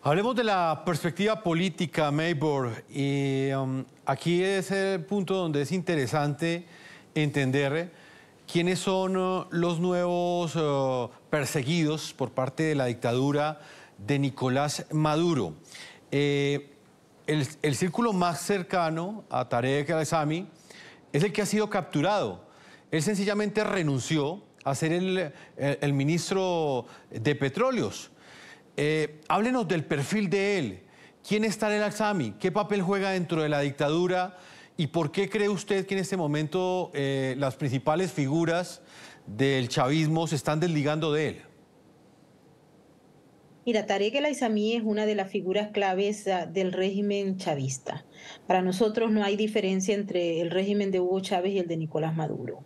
Hablemos de la perspectiva política, Maybor. Y um, aquí es el punto donde es interesante entender quiénes son uh, los nuevos uh, perseguidos por parte de la dictadura de Nicolás Maduro. Eh, el, círculo más cercano a Tarek al sami es el que ha sido capturado. Él sencillamente renunció a ser el ministro de Petróleos. Eh, háblenos del perfil de él. ¿Quién está en el assami ¿Qué papel juega dentro de la dictadura? ¿Y por qué cree usted que en este momento eh, las principales figuras del chavismo se están desligando de él? Mira, Tarek El-Aizamí es una de las figuras claves ah, del régimen chavista. Para nosotros no hay diferencia entre el régimen de Hugo Chávez y el de Nicolás Maduro.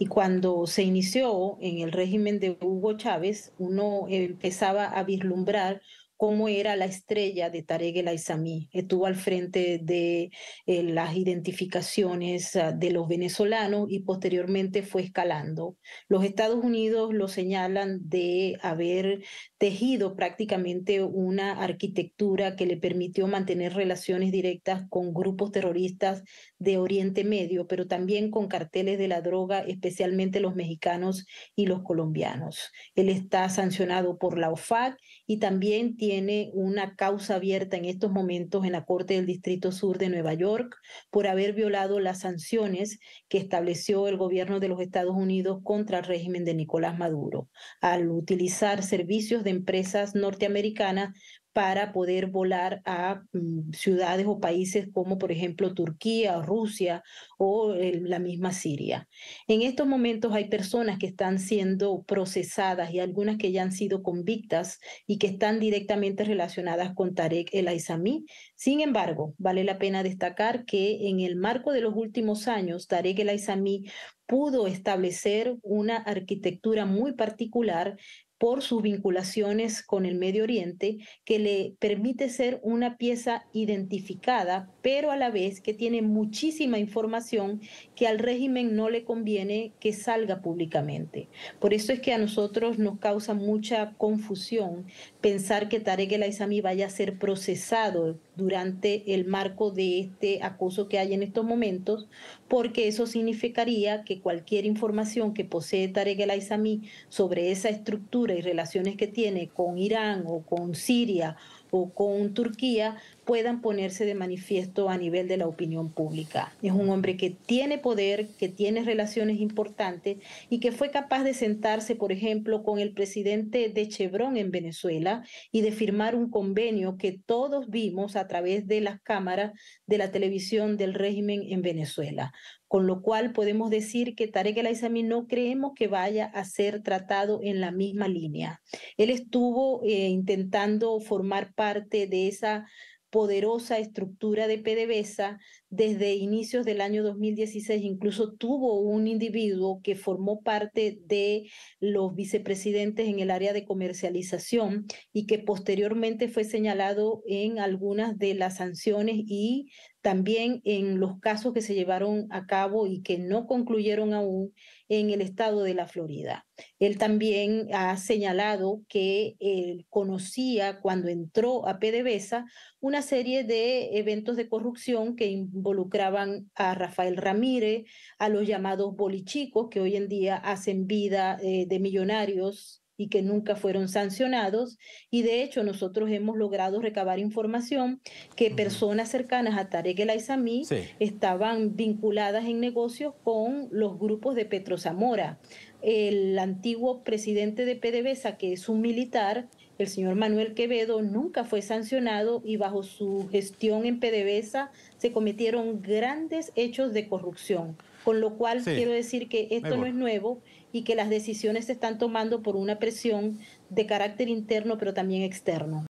Y cuando se inició en el régimen de Hugo Chávez, uno empezaba a vislumbrar cómo era la estrella de Tarek El Estuvo al frente de eh, las identificaciones ah, de los venezolanos y posteriormente fue escalando. Los Estados Unidos lo señalan de haber tejido prácticamente una arquitectura que le permitió mantener relaciones directas con grupos terroristas de Oriente Medio, pero también con carteles de la droga, especialmente los mexicanos y los colombianos. Él está sancionado por la OFAC y también tiene tiene una causa abierta en estos momentos en la Corte del Distrito Sur de Nueva York por haber violado las sanciones que estableció el gobierno de los Estados Unidos contra el régimen de Nicolás Maduro al utilizar servicios de empresas norteamericanas para poder volar a mm, ciudades o países como por ejemplo Turquía Rusia o la misma Siria. En estos momentos hay personas que están siendo procesadas y algunas que ya han sido convictas y que están directamente relacionadas con Tarek el Aizami. Sin embargo, vale la pena destacar que en el marco de los últimos años, Tarek el Aizami pudo establecer una arquitectura muy particular por sus vinculaciones con el Medio Oriente, que le permite ser una pieza identificada, pero a la vez que tiene muchísima información que al régimen no le conviene que salga públicamente. Por eso es que a nosotros nos causa mucha confusión pensar que Tarek El Aizami vaya a ser procesado durante el marco de este acoso que hay en estos momentos, porque eso significaría que cualquier información que posee Tarek El Aizami sobre esa estructura y relaciones que tiene con Irán o con Siria o con Turquía puedan ponerse de manifiesto a nivel de la opinión pública. Es un hombre que tiene poder, que tiene relaciones importantes y que fue capaz de sentarse, por ejemplo, con el presidente de Chevron en Venezuela y de firmar un convenio que todos vimos a través de las cámaras de la televisión del régimen en Venezuela. Con lo cual podemos decir que Tarek El no creemos que vaya a ser tratado en la misma línea. Él estuvo eh, intentando formar parte de esa poderosa estructura de PDVSA desde inicios del año 2016 incluso tuvo un individuo que formó parte de los vicepresidentes en el área de comercialización y que posteriormente fue señalado en algunas de las sanciones y también en los casos que se llevaron a cabo y que no concluyeron aún en el estado de la Florida. Él también ha señalado que él eh, conocía cuando entró a PDVSA una serie de eventos de corrupción que involucraban a Rafael Ramírez, a los llamados bolichicos que hoy en día hacen vida eh, de millonarios y que nunca fueron sancionados. Y de hecho nosotros hemos logrado recabar información que personas cercanas a Tarek El Aissami estaban vinculadas en negocios con los grupos de Petro Zamora. El antiguo presidente de PDVSA, que es un militar, el señor Manuel Quevedo nunca fue sancionado y bajo su gestión en PDVSA se cometieron grandes hechos de corrupción. Con lo cual quiero decir que esto no es nuevo y que las decisiones se están tomando por una presión de carácter interno pero también externo.